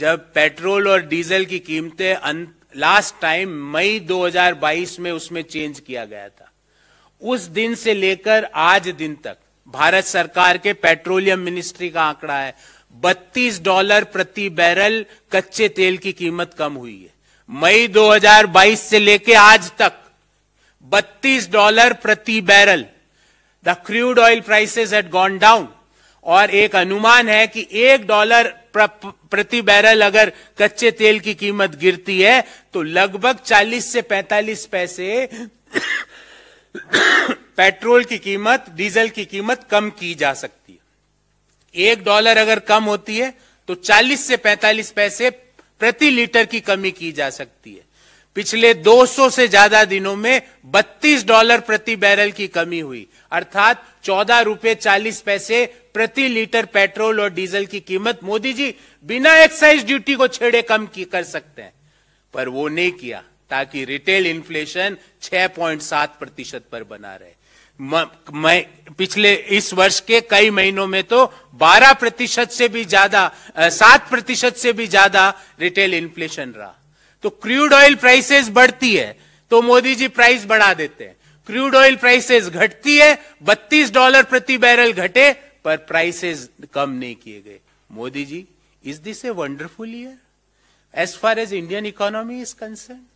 जब पेट्रोल और डीजल की कीमतें लास्ट अं, टाइम मई 2022 में उसमें चेंज किया गया था उस दिन से लेकर आज दिन तक भारत सरकार के पेट्रोलियम मिनिस्ट्री का आंकड़ा है 32 डॉलर प्रति बैरल कच्चे तेल की कीमत कम हुई है मई 2022 से लेकर आज तक 32 डॉलर प्रति barrel the crude oil prices had gone down और एक अनुमान है कि एक डॉलर प्रति बैरल अगर कच्चे तेल की कीमत गिरती है तो लगभग 40 से 45 पैसे पेट्रोल की कीमत डीजल की कीमत कम की जा सकती है एक डॉलर अगर कम होती है तो 40 से 45 पैसे प्रति लीटर की कमी की जा सकती है पिछले 200 से ज्यादा दिनों में 32 डॉलर प्रति बैरल की कमी हुई अर्थात चौदह रुपए चालीस पैसे प्रति लीटर पेट्रोल और डीजल की कीमत मोदी जी बिना एक्साइज ड्यूटी को छेड़े कम की कर सकते हैं पर वो नहीं किया ताकि रिटेल इन्फ्लेशन 6.7 प्रतिशत पर बना रहे म, म, पिछले इस वर्ष के कई महीनों में तो 12 प्रतिशत से भी ज्यादा सात प्रतिशत से भी ज्यादा रिटेल इन्फ्लेशन रहा तो क्रूड ऑयल प्राइसेस बढ़ती है तो मोदी जी प्राइस बढ़ा देते हैं क्रूड ऑयल प्राइसेस घटती है 32 डॉलर प्रति बैरल घटे पर प्राइसेस कम नहीं किए गए Modi ji is this a wonderful year as far as Indian economy is concern